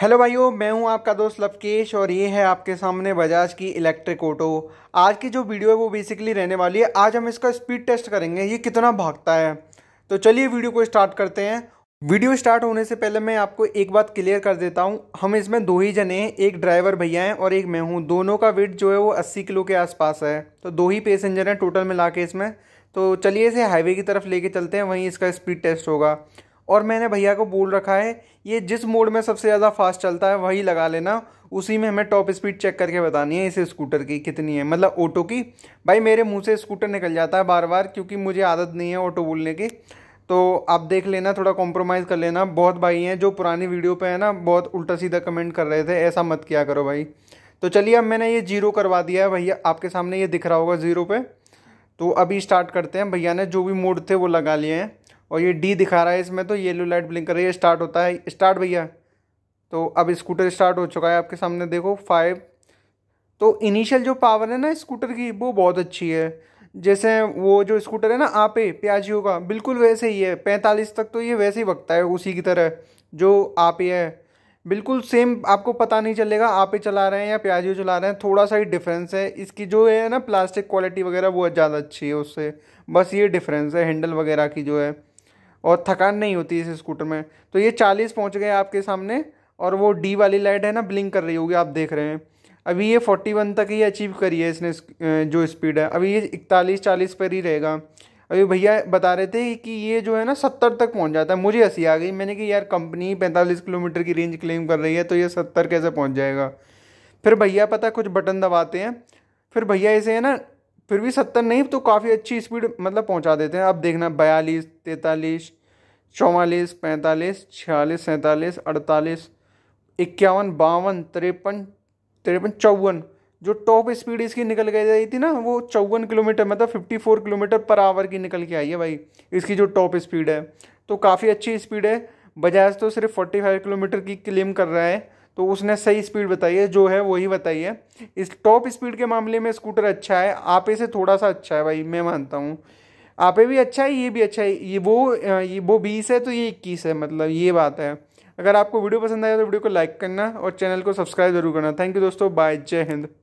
hello भाइयों मैं हूं आपका दोस्त लवकेश और ये है आपके सामने बजाज की इलेक्ट्रिक ऑटो आज की जो वीडियो है वो बेसिकली रहने वाली है आज हम इसका स्पीड टेस्ट करेंगे ये कितना भागता है तो चलिए वीडियो को स्टार्ट करते हैं वीडियो स्टार्ट होने से पहले मैं आपको एक बात क्लियर कर देता हूँ हम इसमें दो ही जने हैं एक ड्राइवर भैया हैं और एक मैं हूँ दोनों का वेट जो है वो अस्सी किलो के आसपास है तो दो ही पैसेंजर हैं टोटल मिला के इसमें तो चलिए इसे हाईवे की तरफ लेके चलते हैं वहीं इसका स्पीड टेस्ट होगा और मैंने भैया को बोल रखा है ये जिस मोड में सबसे ज़्यादा फास्ट चलता है वही लगा लेना उसी में हमें टॉप स्पीड चेक करके बतानी है इस स्कूटर की कितनी है मतलब ऑटो की भाई मेरे मुंह से स्कूटर निकल जाता है बार बार क्योंकि मुझे आदत नहीं है ऑटो बोलने की तो आप देख लेना थोड़ा कॉम्प्रोमाइज़ कर लेना बहुत भाई हैं जो पुरानी वीडियो पर है ना बहुत उल्टा सीधा कमेंट कर रहे थे ऐसा मत किया करो भाई तो चलिए अब मैंने ये जीरो करवा दिया है भैया आपके सामने ये दिख रहा होगा ज़ीरो पर तो अभी स्टार्ट करते हैं भैया ने जो भी मोड थे वो लगा लिए हैं और ये डी दिखा रहा है इसमें तो येलो लाइट ब्लिंक कर रही है स्टार्ट होता है स्टार्ट भैया तो अब स्कूटर स्टार्ट हो चुका है आपके सामने देखो फाइव तो इनिशियल जो पावर है ना स्कूटर की वो बहुत अच्छी है जैसे वो जो स्कूटर है ना आपे प्याजियो का बिल्कुल वैसे ही है पैंतालीस तक तो ये वैसे ही बगता है उसी की तरह जो आपे है बिल्कुल सेम आपको पता नहीं चलेगा आप ही चला रहे हैं या प्याजी चला रहे हैं थोड़ा सा ही डिफरेंस है इसकी जो है ना प्लास्टिक क्वालिटी वगैरह वो ज़्यादा अच्छी है उससे बस ये डिफरेंस है हैंडल वगैरह की जो है और थकान नहीं होती इस स्कूटर में तो ये चालीस पहुँच गए आपके सामने और वो डी वाली लाइट है ना ब्लिंक कर रही होगी आप देख रहे हैं अभी ये फोर्टी वन तक ही अचीव करी है इसने जो स्पीड है अभी ये इकतालीस चालीस पर ही रहेगा अभी भैया बता रहे थे कि ये जो है ना सत्तर तक पहुंच जाता है मुझे हंसी आ गई मैंने कि यार कंपनी पैंतालीस किलोमीटर की रेंज क्लेम कर रही है तो ये सत्तर कैसे पहुंच जाएगा फिर भैया पता कुछ बटन दबाते हैं फिर भैया इसे है ना फिर भी सत्तर नहीं तो काफ़ी अच्छी स्पीड मतलब पहुँचा देते हैं अब देखना बयालीस तैंतालीस चौवालीस पैंतालीस छियालीस सैंतालीस अड़तालीस इक्यावन बावन तिरपन तिरपन चौवन जो टॉप स्पीड इसकी निकल के आई थी ना वो चौवन किलोमीटर मतलब fifty four kilometre per hour की निकल के आई है भाई इसकी जो टॉप स्पीड है तो काफ़ी अच्छी स्पीड है बजाज तो सिर्फ फोर्टी फाइव किलोमीटर की क्लेम कर रहा है तो उसने सही स्पीड बताई है जो है वही बताई है इस टॉप स्पीड के मामले में स्कूटर अच्छा है आपे से थोड़ा सा अच्छा है भाई मैं मानता हूँ आप भी अच्छा है ये भी अच्छा है ये वो ये वो बीस है तो ये इक्कीस है मतलब ये बात है अगर आपको वीडियो पसंद आया तो वीडियो को लाइक करना और चैनल को सब्सक्राइब जरूर करना थैंक यू दोस्तों बाय जय हिंद